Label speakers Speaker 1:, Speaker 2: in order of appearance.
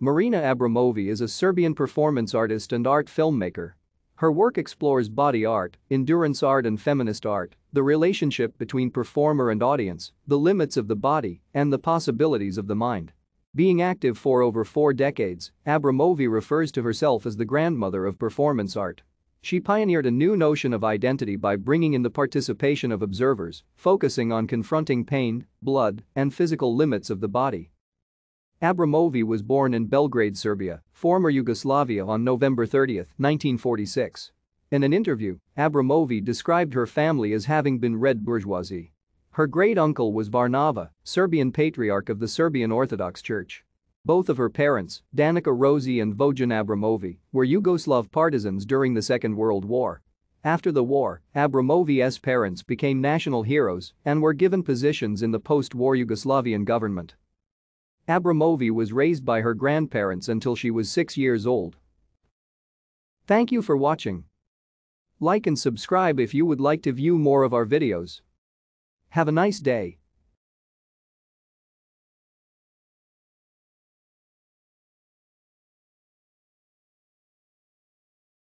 Speaker 1: Marina Abramovi is a Serbian performance artist and art filmmaker. Her work explores body art, endurance art and feminist art, the relationship between performer and audience, the limits of the body, and the possibilities of the mind. Being active for over four decades, Abramovi refers to herself as the grandmother of performance art. She pioneered a new notion of identity by bringing in the participation of observers, focusing on confronting pain, blood, and physical limits of the body. Abramovi was born in Belgrade, Serbia, former Yugoslavia on November 30, 1946. In an interview, Abramovi described her family as having been red bourgeoisie. Her great-uncle was Barnava, Serbian patriarch of the Serbian Orthodox Church. Both of her parents, Danica Rosi and Vojan Abramovi, were Yugoslav partisans during the Second World War. After the war, Abramovi's parents became national heroes and were given positions in the post-war Yugoslavian government. Abramovi was raised by her grandparents until she was 6 years old. Thank you for watching. Like and subscribe if you would like to view more of our videos. Have a nice day.